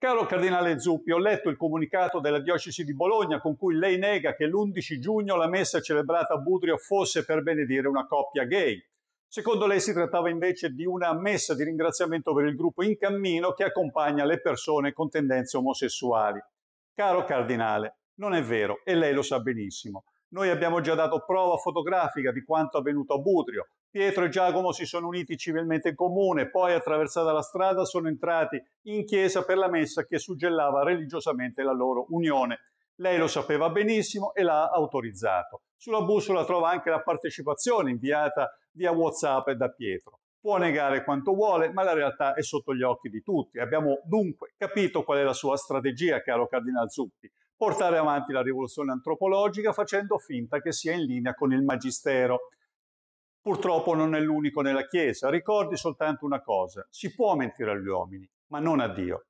Caro Cardinale Zuppi, ho letto il comunicato della Diocesi di Bologna con cui lei nega che l'11 giugno la messa celebrata a Budrio fosse per benedire una coppia gay. Secondo lei si trattava invece di una messa di ringraziamento per il gruppo in cammino che accompagna le persone con tendenze omosessuali. Caro Cardinale, non è vero e lei lo sa benissimo. Noi abbiamo già dato prova fotografica di quanto avvenuto a Budrio, Pietro e Giacomo si sono uniti civilmente in comune, poi attraversata la strada sono entrati in chiesa per la messa che suggellava religiosamente la loro unione. Lei lo sapeva benissimo e l'ha autorizzato. Sulla bussola trova anche la partecipazione inviata via WhatsApp da Pietro. Può negare quanto vuole, ma la realtà è sotto gli occhi di tutti. Abbiamo dunque capito qual è la sua strategia, caro Cardinal Zuppi. Portare avanti la rivoluzione antropologica facendo finta che sia in linea con il Magistero. Purtroppo non è l'unico nella Chiesa, ricordi soltanto una cosa, si può mentire agli uomini, ma non a Dio.